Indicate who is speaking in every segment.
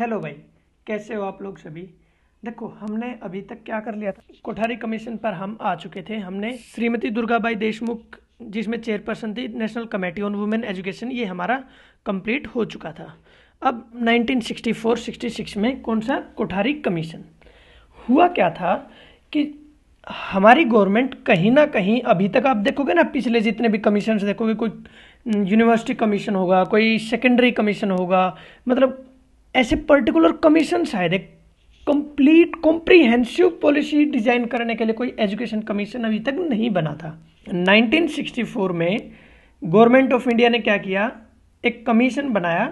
Speaker 1: hello भाई कैसे हो आप लोग सभी देखो हमने अभी तक क्या कर लिया था कोठारी कमीशन पर हम आ चुके थे हमने श्रीमती दुर्गाबाई देशमुख जिसमें चेयरपर्सन थी national committee on women education ये हमारा कंप्लीट हो चुका था अब 1964-66 में कौन सा कोठारी कमीशन हुआ क्या था कि हमारी गवर्नमेंट कहीं ना कहीं अभी तक आप देखोगे ना पिछले जितने भी कमीशन देखोगे कोई हम्म, यूनिवर्सिटी कमीशन होगा कोई सेकेंडरी कमीशन होगा मतलब ऐसे पर्टिकुलर कमीशन शायद एक कंप्लीट कॉम्प्रीहेंसिव पॉलिसी डिजाइन करने के लिए कोई एजुकेशन कमीशन अभी तक नहीं बना था 1964 में गवर्नमेंट ऑफ इंडिया ने क्या किया एक कमीशन बनाया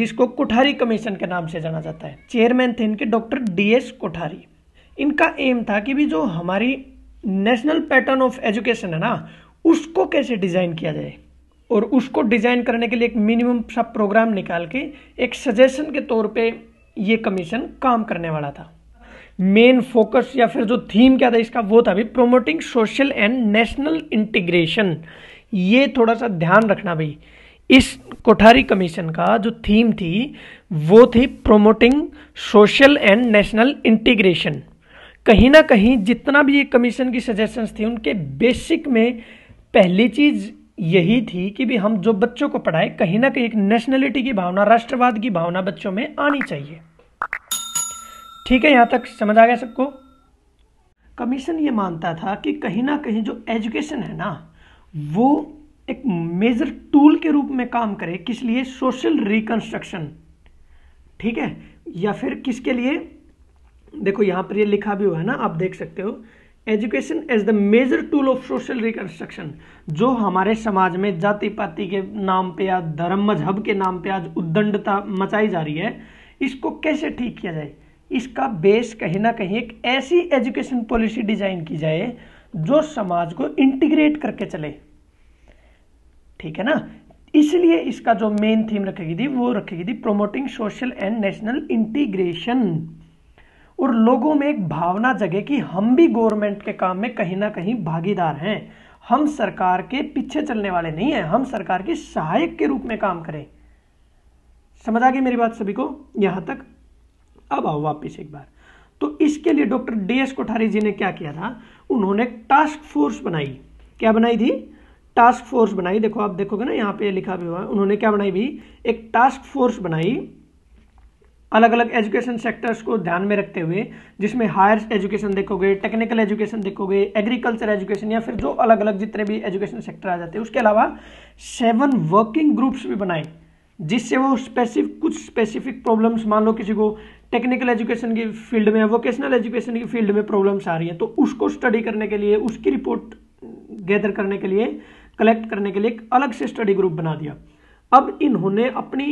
Speaker 1: जिसको कोठारी कमीशन के नाम से जाना जाता है चेयरमैन थे इनके डॉक्टर डी एस कोठारी इनका एम था कि भी जो हमारी नेशनल पैटर्न ऑफ एजुकेशन है ना उसको कैसे डिजाइन किया जाए और उसको डिज़ाइन करने के लिए एक मिनिमम सा प्रोग्राम निकाल के एक सजेशन के तौर पे ये कमीशन काम करने वाला था मेन फोकस या फिर जो थीम क्या था इसका वो था भी promoting social and national integration ये थोड़ा सा ध्यान रखना भाई इस कोठारी कमीशन का जो थीम थी वो थी promoting social and national integration कहीं ना कहीं जितना भी ये कमीशन की सजेशंस थी उनके बेसिक में पहली चीज़ यही थी कि भी हम जो बच्चों को पढ़ाए कहीं ना कहीं एक नेशनलिटी की भावना राष्ट्रवाद की भावना बच्चों में आनी चाहिए ठीक है यहां तक समझ आ गया सबको कमीशन ये मानता था कि कहीं ना कहीं जो एजुकेशन है ना वो एक मेजर टूल के रूप में काम करे किस लिए सोशल रिकंस्ट्रक्शन ठीक है या फिर किसके लिए देखो यहां पर ये लिखा भी हुआ है ना आप देख सकते हो education as the major tool of social reconstruction जो हमारे समाज में जाति पाति के नाम पे या धर्म मजहब के नाम पे आज उद्दंडता मचाई जा रही है इसको कैसे ठीक किया जाए इसका बेस कहीं ना कहीं एक ऐसी एजुकेशन पॉलिसी डिजाइन की जाए जो समाज को इंटीग्रेट करके चले ठीक है ना इसलिए इसका जो मेन थीम रखेगी थी वो रखेगी थी promoting social and national integration और लोगों में एक भावना जगे कि हम भी गवर्नमेंट के काम में कहीं ना कहीं भागीदार हैं हम सरकार के पीछे चलने वाले नहीं हैं हम सरकार के सहायक के रूप में काम करें समझ आ गई मेरी बात सभी को यहाँ तक अब आओ वापिस एक बार तो इसके लिए doctor D S Kothari ji ने क्या किया था उन्होंने टास्क फोर्स बनाई क्या बनाई थी टास्क फोर्स बनाई देखो आप देखोगे ना यहाँ पे लिखा भी हुआ उन्होंने क्या बनाई भी एक टास्क फोर्स बनाई अलग अलग एजुकेशन सेक्टर्स को ध्यान में रखते हुए जिसमें हायर एजुकेशन देखोगे टेक्निकल एजुकेशन देखोगे एग्रीकल्चर एजुकेशन या फिर जो अलग अलग जितने भी एजुकेशन सेक्टर आ जाते हैं उसके अलावा सेवन वर्किंग ग्रुप्स भी बनाए जिससे वो स्पेसिफिक कुछ स्पेसिफिक प्रॉब्लम्स मान लो किसी को टेक्निकल एजुकेशन की फील्ड में वोकेशनल एजुकेशन की फील्ड में प्रॉब्लम्स आ रही है तो उसको स्टडी करने के लिए उसकी रिपोर्ट गैदर करने के लिए कलेक्ट करने के लिए एक अलग से स्टडी ग्रुप बना दिया अब इन्होंने अपनी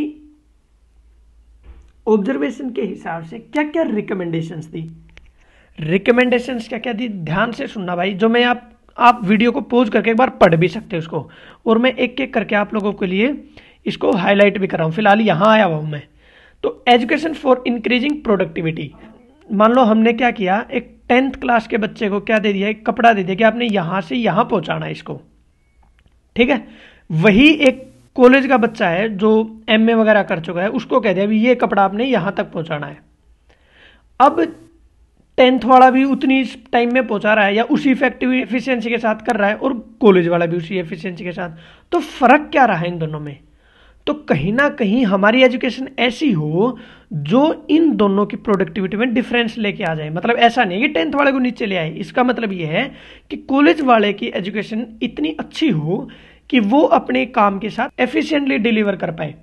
Speaker 1: ऑब्जर्वेशन के हिसाब से क्या क्या रिकमेंडेशंस दी रिकमेंडेशंस क्या क्या दी ध्यान से सुनना भाई जो मैं आप आप वीडियो को पोज करके एक बार पढ़ भी सकते हैं उसको और मैं एक एक करके आप लोगों के लिए इसको हाईलाइट भी कर रहा हूँ फिलहाल यहाँ आया हुआ हूँ मैं तो एजुकेशन फॉर इंक्रीजिंग प्रोडक्टिविटी मान लो हमने क्या किया एक टेंथ क्लास के बच्चे को क्या दे दिया एक कपड़ा दे दिया कि आपने यहाँ से यहाँ पहुँचाना है इसको ठीक है वही एक कॉलेज का बच्चा है जो एम वगैरह कर चुका है उसको कह दिया अभी ये कपड़ा आपने यहाँ तक पहुँचाना है अब टेंथ वाला भी उतनी टाइम में पहुंचा रहा है या उसी इफेक्टिव एफिशिएंसी के साथ कर रहा है और कॉलेज वाला भी उसी एफिशिएंसी के साथ तो फ़र्क क्या रहा है इन दोनों में तो कहीं ना कहीं हमारी एजुकेशन ऐसी हो जो इन दोनों की प्रोडक्टिविटी में डिफरेंस लेके आ जाए मतलब ऐसा नहीं है कि टेंथ वाले को नीचे ले आए इसका मतलब ये है कि कॉलेज वाले की एजुकेशन इतनी अच्छी हो कि वो अपने काम के साथ एफिशिएंटली डिलीवर कर पाए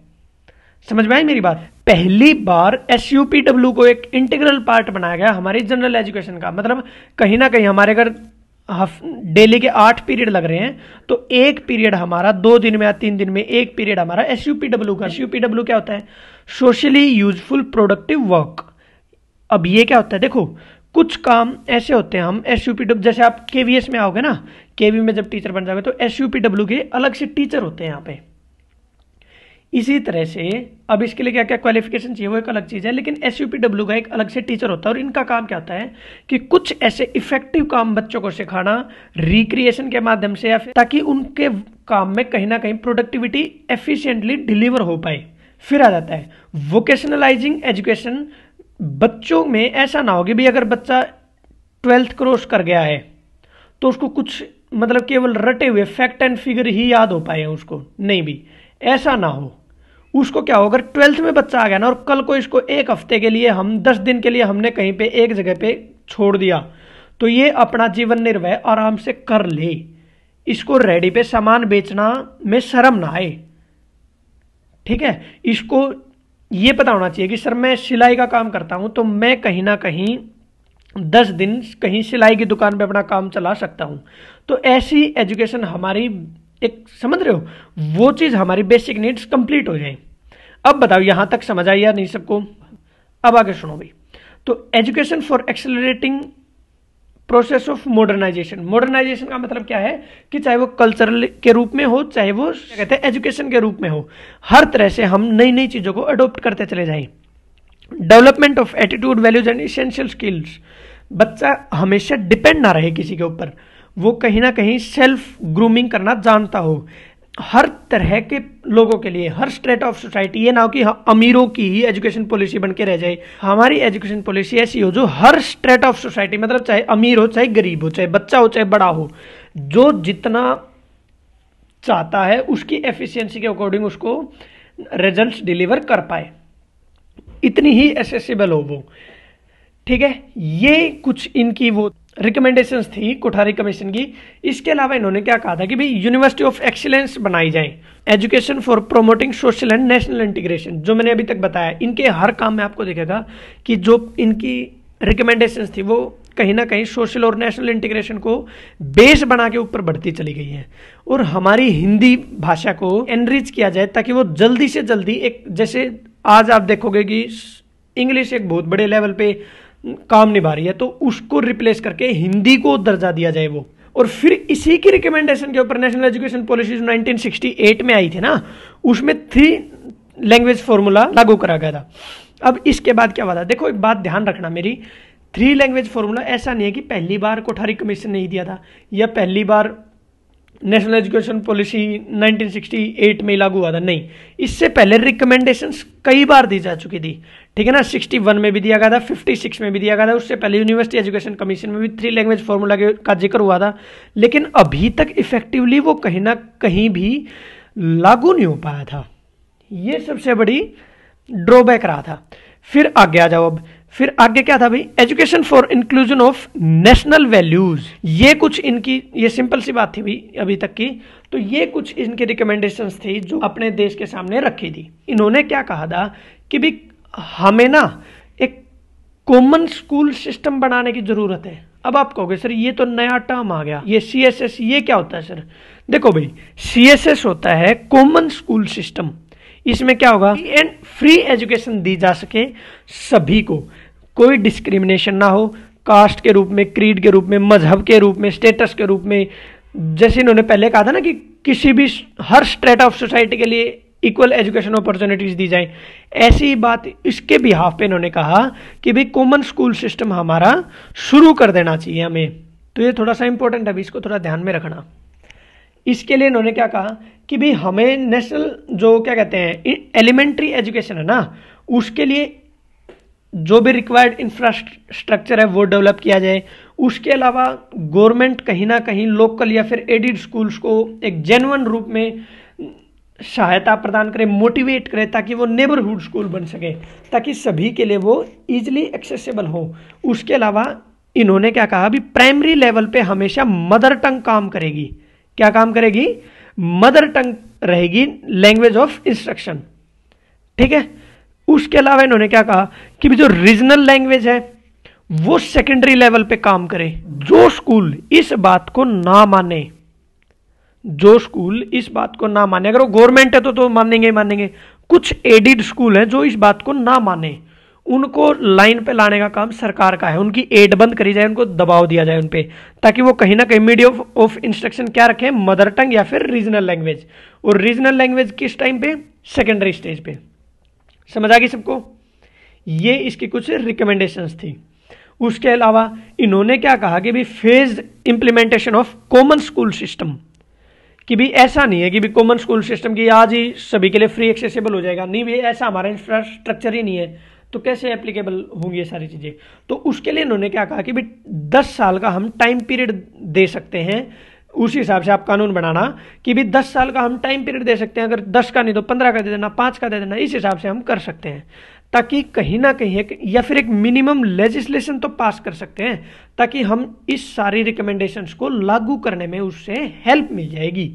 Speaker 1: समझ में आई मेरी बात पहली बार एस को एक इंटीग्रल पार्ट बनाया गया हमारे जनरल एजुकेशन का मतलब कहीं ना कहीं हमारे अगर डेली के आठ पीरियड लग रहे हैं तो एक पीरियड हमारा दो दिन में या तीन दिन में एक पीरियड हमारा एस का एस क्या होता है सोशली यूजफुल प्रोडक्टिव वर्क अब ये क्या होता है देखो कुछ काम ऐसे होते हैं हम एस जैसे आप के में आओगे ना के में जब टीचर बन जाओगे तो एस डब्ल्यू के अलग से टीचर होते हैं यहाँ पे इसी तरह से अब इसके लिए क्या क्या क्वालिफिकेशन चाहिए वो एक अलग चीज़ है लेकिन एस का एक अलग से टीचर होता है और इनका काम क्या होता है कि कुछ ऐसे इफेक्टिव काम बच्चों को सिखाना रिक्रिएशन के माध्यम से या फिर ताकि उनके काम में कहीं ना कहीं प्रोडक्टिविटी एफिशिएंटली डिलीवर हो पाए फिर आ जाता है वोकेशनलाइजिंग एजुकेशन बच्चों में ऐसा ना होगी भी अगर बच्चा ट्वेल्थ क्रॉस कर गया है तो उसको कुछ मतलब केवल रटे हुए फैक्ट एंड फिगर ही याद हो पाए उसको नहीं भी ऐसा ना हो उसको क्या हो अगर ट्वेल्थ में बच्चा आ गया ना और कल को इसको एक हफ्ते के लिए हम दस दिन के लिए हमने कहीं पे एक जगह पे छोड़ दिया तो ये अपना जीवन निर्वाह आराम से कर ले इसको रेडी पे सामान बेचना में शर्म ना आए ठीक है इसको ये पता होना चाहिए कि सर मैं सिलाई का काम करता हूँ तो मैं कहीं ना कहीं दस दिन कहीं सिलाई की दुकान पे अपना काम चला सकता हूँ तो ऐसी एजुकेशन हमारी एक समझ रहे हो वो चीज़ हमारी बेसिक नीड्स कंप्लीट हो जाए अब बताओ यहाँ तक समझ आई या नहीं सबको अब आगे सुनो भाई तो education for accelerating process of modernisation modernisation का मतलब क्या है कि चाहे वो कल्चरल के रूप में हो चाहे वो कहते हैं एजुकेशन के रूप में हो हर तरह से हम नई नई चीज़ों को अडोप्ट करते चले जाएं development of attitude values and essential skills बच्चा हमेशा डिपेंड ना रहे किसी के ऊपर वो कहीं ना कहीं सेल्फ ग्रूमिंग करना जानता हो हर तरह के लोगों के लिए हर स्ट्रेट ऑफ सोसाइटी ये ना हो कि हाँ, अमीरों की ही एजुकेशन पॉलिसी बन के रह जाए हमारी एजुकेशन पॉलिसी ऐसी हो जो हर स्ट्रेट ऑफ सोसाइटी मतलब चाहे अमीर हो चाहे गरीब हो चाहे बच्चा हो चाहे बड़ा हो जो जितना चाहता है उसकी एफिशिएंसी के अकॉर्डिंग उसको रिजल्ट्स डिलीवर कर पाए इतनी ही एसेसिबल हो वो ठीक है ये कुछ इनकी वो रिकमेंडेशन थी कोठारी कमीशन की इसके अलावा इन्होंने क्या कहा था कि भाई यूनिवर्सिटी ऑफ एक्सीलेंस बनाई जाए education for promoting social and national integration जो मैंने अभी तक बताया इनके हर काम में आपको देखेगा कि जो इनकी रिकमेंडेशन थी वो कहीं ना कहीं सोशल और नेशनल इंटीग्रेशन को बेस बना के ऊपर बढ़ती चली गई है और हमारी हिंदी भाषा को एनरिच किया जाए ताकि वो जल्दी से जल्दी एक जैसे आज आप देखोगे कि इंग्लिश एक बहुत बड़े लेवल पे काम निभा रही है तो उसको रिप्लेस करके हिंदी को दर्जा दिया जाए वो और फिर इसी की रिकमेंडेशन के ऊपर नेशनल एजुकेशन पॉलिसी 1968 में आई थी ना उसमें थ्री लैंग्वेज फॉर्मूला लागू करा गया था अब इसके बाद क्या हुआ था देखो एक बात ध्यान रखना मेरी थ्री लैंग्वेज फॉर्मूला ऐसा नहीं है कि पहली बार कोठारी कमीशन नहीं दिया था या पहली बार नेशनल एजुकेशन पॉलिसी 1968 में लागू हुआ था नहीं इससे पहले रिकमेंडेशन कई बार दी जा चुकी थी ठीक है ना 61 में भी दिया गया था 56 में भी दिया गया था उससे पहले यूनिवर्सिटी एजुकेशन कमीशन में भी थ्री लैंग्वेज फॉर्मूला का जिक्र हुआ था लेकिन अभी तक इफेक्टिवली वो कहीं ना कहीं भी लागू नहीं हो पाया था ये सबसे बड़ी ड्रॉबैक रहा था फिर आगे आ जाओ अब फिर आगे क्या था भाई education for inclusion of national values ये कुछ इनकी ये सिंपल सी बात थी भाई अभी तक की तो ये कुछ इनके रिकमेंडेशन थी जो अपने देश के सामने रखी थी इन्होंने क्या कहा था कि भी हमें ना एक कॉमन स्कूल सिस्टम बनाने की जरूरत है अब आप कहोगे सर ये तो नया टर्म आ गया ये सी एस एस ये क्या होता है सर देखो भाई सी एस एस होता है कॉमन स्कूल सिस्टम इसमें क्या होगा एंड फ्री एजुकेशन दी जा सके सभी को कोई डिस्क्रिमिनेशन ना हो कास्ट के रूप में क्रीड के रूप में मजहब के रूप में स्टेटस के रूप में जैसे इन्होंने पहले कहा था ना कि किसी भी हर स्टेट ऑफ सोसाइटी के लिए इक्वल एजुकेशन अपॉर्चुनिटीज़ दी जाए ऐसी बात इसके बिहाफ पे इन्होंने कहा कि भाई कॉमन स्कूल सिस्टम हमारा शुरू कर देना चाहिए हमें तो ये थोड़ा सा इंपॉर्टेंट है इसको थोड़ा ध्यान में रखना इसके लिए इन्होंने क्या कहा कि भाई हमें नेशनल जो क्या कहते हैं एलिमेंट्री एजुकेशन है ना उसके लिए जो भी रिक्वायर्ड इंफ्रास्ट्रक्चर है वो डेवलप किया जाए उसके अलावा गवर्नमेंट कहीं ना कहीं लोकल या फिर एडिड स्कूल्स को एक जेनवन रूप में सहायता प्रदान करें मोटिवेट करें ताकि वो नेबरहुड स्कूल बन सके ताकि सभी के लिए वो इजिली एक्सेसिबल हो उसके अलावा इन्होंने क्या कहा अभी प्राइमरी लेवल पे हमेशा मदर टंग काम करेगी क्या काम करेगी मदर टंग रहेगी लैंग्वेज ऑफ इंस्ट्रक्शन ठीक है उसके अलावा इन्होंने क्या कहा कि जो रीजनल लैंग्वेज है वो सेकेंडरी लेवल पे काम करे जो स्कूल इस बात को ना माने जो स्कूल इस बात को ना माने अगर वो गवर्नमेंट है तो तो मानेंगे मानेंगे कुछ एडिड स्कूल है जो इस बात को ना माने उनको लाइन पे लाने का काम सरकार का है उनकी एड बंद करी जाए उनको दबाव दिया जाए उन पर ताकि वो कहीं ना कहीं मीडियम ऑफ इंस्ट्रक्शन क्या रखें मदर टंग या फिर रीजनल लैंग्वेज और रीजनल लैंग्वेज किस टाइम पे सेकेंडरी स्टेज पे समझ आ गई सबको ये इसकी कुछ रिकमेंडेशंस थी उसके अलावा इन्होंने क्या कहा कि भी phase implementation of common school system कि भी ऐसा नहीं है कि भी कॉमन स्कूल सिस्टम की आज ही सभी के लिए फ्री एक्सेसिबल हो जाएगा नहीं भी ऐसा हमारा इंफ्रास्ट्रक्चर ही नहीं है तो कैसे एप्लीकेबल होंगी ये सारी चीज़ें तो उसके लिए इन्होंने क्या कहा कि भी दस साल का हम टाइम पीरियड दे सकते हैं उस हिसाब से आप कानून बनाना कि भी दस साल का हम टाइम पीरियड दे सकते हैं अगर दस का नहीं तो पंद्रह का दे देना पांच का दे देना इस हिसाब से हम कर सकते हैं ताकि कहीं ना कहीं एक या फिर एक मिनिमम लेजिस्लेशन तो पास कर सकते हैं ताकि हम इस सारी रिकमेंडेशन को लागू करने में उससे हेल्प मिल जाएगी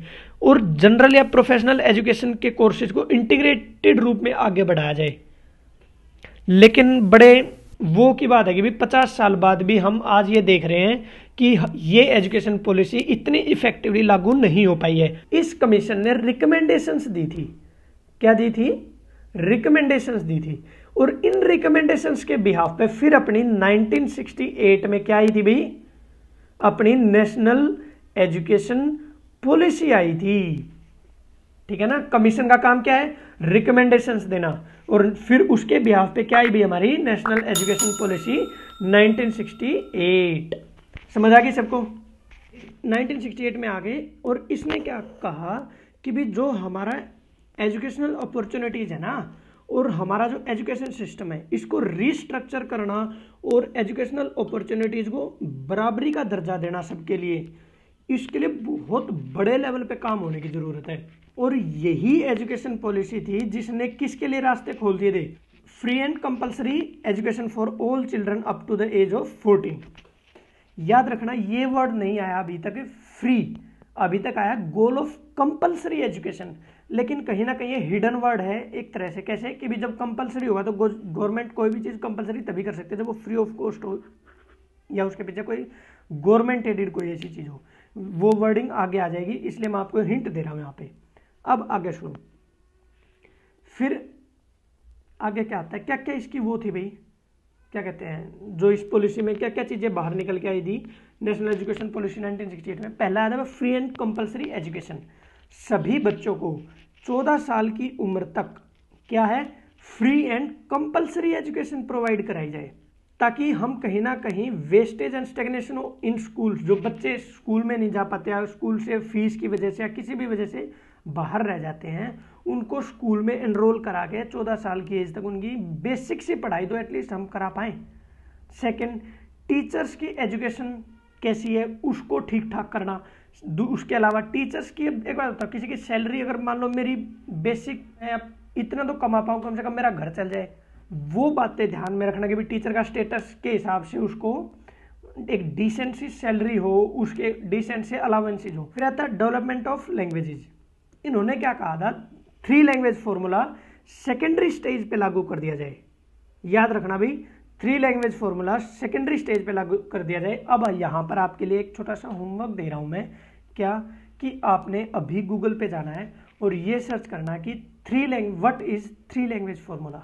Speaker 1: और जनरल या प्रोफेशनल एजुकेशन के कोर्सेज को इंटीग्रेटेड रूप में आगे बढ़ाया जाए लेकिन बड़े वो की बात है कि भी पचास साल बाद भी हम आज ये देख रहे हैं कि ये एजुकेशन पॉलिसी इतनी इफेक्टिवली लागू नहीं हो पाई है इस कमीशन ने रिकमेंडेशंस दी थी क्या दी थी रिकमेंडेशंस दी थी और इन रिकमेंडेशंस के बिहाफ पे फिर अपनी 1968 में क्या आई थी भाई अपनी नेशनल एजुकेशन पॉलिसी आई थी ठीक है ना कमीशन का काम क्या है रिकमेंडेशंस देना और फिर उसके बिहाफ पे क्या आई भी हमारी नेशनल एजुकेशन पॉलिसी 1968 समझ आ गई सबको 1968 में आ गए और इसने क्या कहा कि भी जो हमारा एजुकेशनल अपॉर्चुनिटीज़ है ना और हमारा जो एजुकेशन सिस्टम है इसको रिस्ट्रक्चर करना और एजुकेशनल अपॉर्चुनिटीज़ को बराबरी का दर्जा देना सबके लिए इसके लिए बहुत बड़े लेवल पे काम होने की ज़रूरत है और यही एजुकेशन पॉलिसी थी जिसने किसके लिए रास्ते खोल दिए थे free and compulsory education for all children up to the age of fourteen याद रखना ये वर्ड नहीं आया अभी तक फ्री अभी तक आया गोल ऑफ कंपलसरी एजुकेशन लेकिन कहीं ना कहीं ये हिडन वर्ड है एक तरह से कैसे कि भी जब कंपलसरी होगा तो गवर्नमेंट कोई भी चीज़ कंपलसरी तभी कर सकते हैं जब वो फ्री ऑफ कॉस्ट हो या उसके पीछे कोई गवर्नमेंट एडिड कोई ऐसी चीज़ हो वो वर्डिंग आगे आ जाएगी इसलिए मैं आपको हिंट दे रहा हूँ यहाँ पे अब आगे सुनो फिर आगे क्या आता है क्या क्या इसकी वो थी भाई क्या कहते हैं जो इस पॉलिसी में क्या क्या चीज़ें बाहर निकल के आई थी नेशनल एजुकेशन पॉलिसी 1968 में पहला आया था फ्री एंड कंपलसरी एजुकेशन सभी बच्चों को 14 साल की उम्र तक क्या है free and compulsory education provide कराई जाए ताकि हम कहीं ना कहीं wastage and stagnation in school जो बच्चे स्कूल में नहीं जा पाते स्कूल से फीस की वजह से या किसी भी वजह से बाहर रह जाते हैं उनको स्कूल में एनरोल करा के चौदह साल की एज तक उनकी बेसिक सी पढ़ाई तो एटलीस्ट हम करा पाएँ सेकेंड टीचर्स की एजुकेशन कैसी है उसको ठीक ठाक करना उसके अलावा टीचर्स की एक बात होता किसी की सैलरी अगर मान लो मेरी बेसिक अब इतना तो कमा पाऊँ कम से कम मेरा घर चल जाए वो बातें ध्यान में रखना कि भी टीचर का स्टेटस के हिसाब से उसको एक डिसेंट सी सैलरी हो उसके डिसेंट से अलावेंसेज हो फिर आता है डेवलपमेंट ऑफ लैंग्वेजेज इन्होंने क्या कहा था three language formula secondary stage पे लागू कर दिया जाए याद रखना भाई three language formula secondary stage पे लागू कर दिया जाए अब यहाँ पर आपके लिए एक छोटा सा होमवर्क दे रहा हूँ मैं क्या कि आपने अभी गूगल पे जाना है और ये सर्च करना कि three lang what is three language formula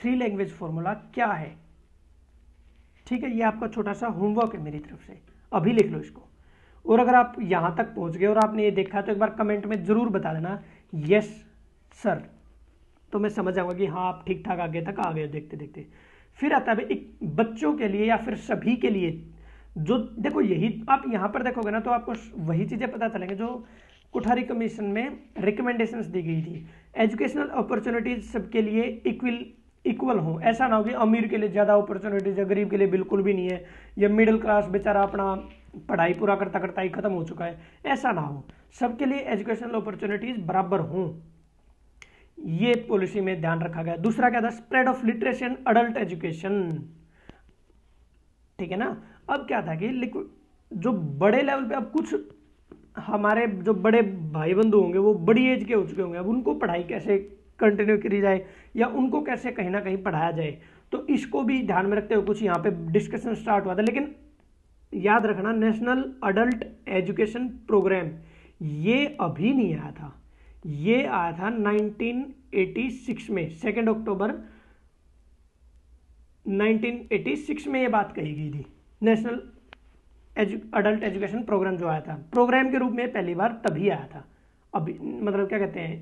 Speaker 1: three language formula क्या है ठीक है ये आपका छोटा सा होमवर्क है मेरी तरफ से अभी लिख लो इसको और अगर आप यहाँ तक पहुँच गए और आपने ये देखा तो एक बार कमेंट में ज़रूर बता देना यस सर तो मैं समझ आऊँगा कि हाँ आप ठीक ठाक आगे तक आ गए देखते देखते फिर आता है एक बच्चों के लिए या फिर सभी के लिए जो देखो यही आप यहाँ पर देखोगे ना तो आपको वही चीज़ें पता चलेंगे जो कोठारी कमीशन में रिकमेंडेशन दी गई थी एजुकेशनल अपॉर्चुनिटीज सबके लिए इक्वल इक्वल हो ऐसा ना हो कि अमीर के लिए ज़्यादा अपॉर्चुनिटीज है गरीब के लिए बिल्कुल भी नहीं है या मिडिल क्लास बेचारा अपना पढ़ाई पूरा करता करता ही खत्म हो चुका है ऐसा ना हो सबके लिए एजुकेशनल अपॉर्चुनिटीज बराबर हों ये पॉलिसी में ध्यान रखा गया दूसरा क्या था spread of literacy and adult education ठीक है ना अब क्या था कि जो बड़े लेवल पे अब कुछ हमारे जो बड़े भाई बंधु होंगे वो बड़ी एज के हो चुके होंगे अब उनको पढ़ाई कैसे कंटिन्यू करी जाए या उनको कैसे कहीं ना कहीं पढ़ाया जाए तो इसको भी ध्यान में रखते हुए कुछ यहाँ पे डिस्कशन स्टार्ट हुआ था लेकिन याद रखना नेशनल अडल्ट एजुकेशन प्रोग्राम ये अभी नहीं आया था ये आया था 1986 में सेकेंड अक्टूबर 1986 में ये बात कही गई थी national edu adult education programme जो आया था प्रोग्राम के रूप में पहली बार तभी आया था अभी मतलब क्या कहते हैं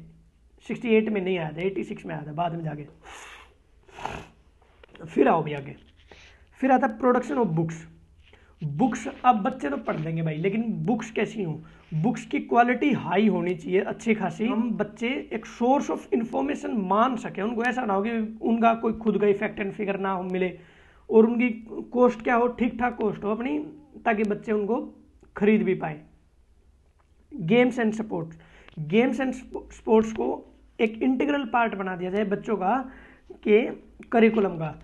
Speaker 1: 68 में नहीं आया था 86 में आया था बाद में जाके फिर आओ भी आगे फिर आता प्रोडक्शन ऑफ बुक्स बुक्स अब बच्चे तो पढ़ लेंगे भाई लेकिन बुक्स कैसी हो बुक्स की क्वालिटी हाई होनी चाहिए अच्छी खासी हम बच्चे एक सोर्स ऑफ इन्फॉर्मेशन मान सकें उनको ऐसा ना हो कि उनका कोई खुद का इफेक्ट एंड फिगर ना हो मिले और उनकी कॉस्ट क्या हो ठीक ठाक कॉस्ट हो अपनी ताकि बच्चे उनको खरीद भी पाए games and sports games and sports को एक इंटीग्रल पार्ट बना दिया जाए बच्चों का के करिकुलम का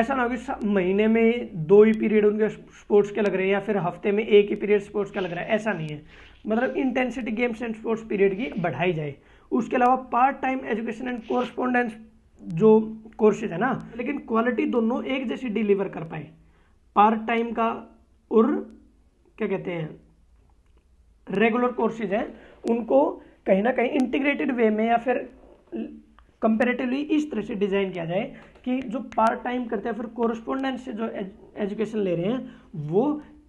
Speaker 1: ऐसा ना हो कि महीने में दो ही पीरियड उनके स्पोर्ट्स के लग रहे हैं या फिर हफ्ते में एक ही पीरियड स्पोर्ट्स का लग रहा है ऐसा नहीं है मतलब intensity games and sports period की बढ़ाई जाए उसके अलावा part time education and correspondence जो कोर्सेज है ना लेकिन क्वालिटी दोनों एक जैसी डिलीवर कर पाए पार्ट टाइम का और क्या कहते हैं रेगुलर कोर्सेज हैं उनको कहीं ना कहीं इंटीग्रेटेड वे में या फिर कंपेरेटिवली इस तरह से डिज़ाइन किया जाए कि जो पार्ट टाइम करते हैं फिर कोरस्पोंडेंट से जो एजुकेशन ले रहे हैं वो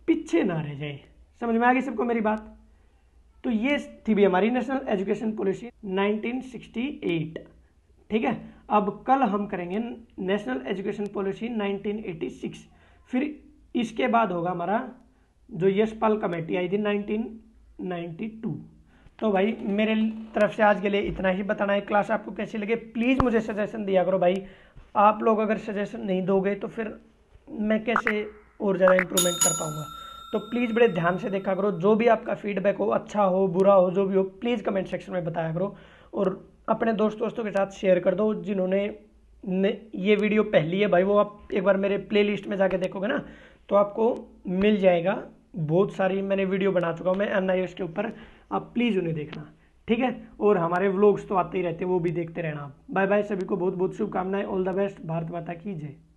Speaker 1: पीछे ना रह जाए समझ में आ गई सबको मेरी बात तो ये थी भी हमारी नेशनल एजुकेशन पॉलिसी 1968 ठीक है अब कल हम करेंगे नेशनल एजुकेशन पॉलिसी 1986 फिर इसके बाद होगा हमारा जो यशपाल कमेटी आई थी नाइनटीन तो भाई मेरे तरफ से आज के लिए इतना ही बताना है क्लास आपको कैसी लगे प्लीज़ मुझे सजेशन दिया करो भाई आप लोग अगर सजेशन नहीं दोगे तो फिर मैं कैसे और ज़्यादा इम्प्रूवमेंट कर पाऊँगा तो प्लीज़ बड़े ध्यान से देखा करो जो भी आपका फीडबैक हो अच्छा हो बुरा हो जो भी हो प्लीज़ कमेंट सेक्शन में बताया करो और अपने दोस्त दोस्तों के साथ शेयर कर दो जिन्होंने ये वीडियो पहली है भाई वो आप एक बार मेरे प्ले में जाके देखोगे ना तो आपको मिल जाएगा बहुत सारी मैंने वीडियो बना चुका हूँ मैं एन के ऊपर आप प्लीज़ उन्हें देखना ठीक है और हमारे व्लॉग्स तो आते ही रहते हैं वो भी देखते रहना आप बाय बाय सभी को बहुत बहुत शुभकामनाएं ऑल द बेस्ट भारत माता की जय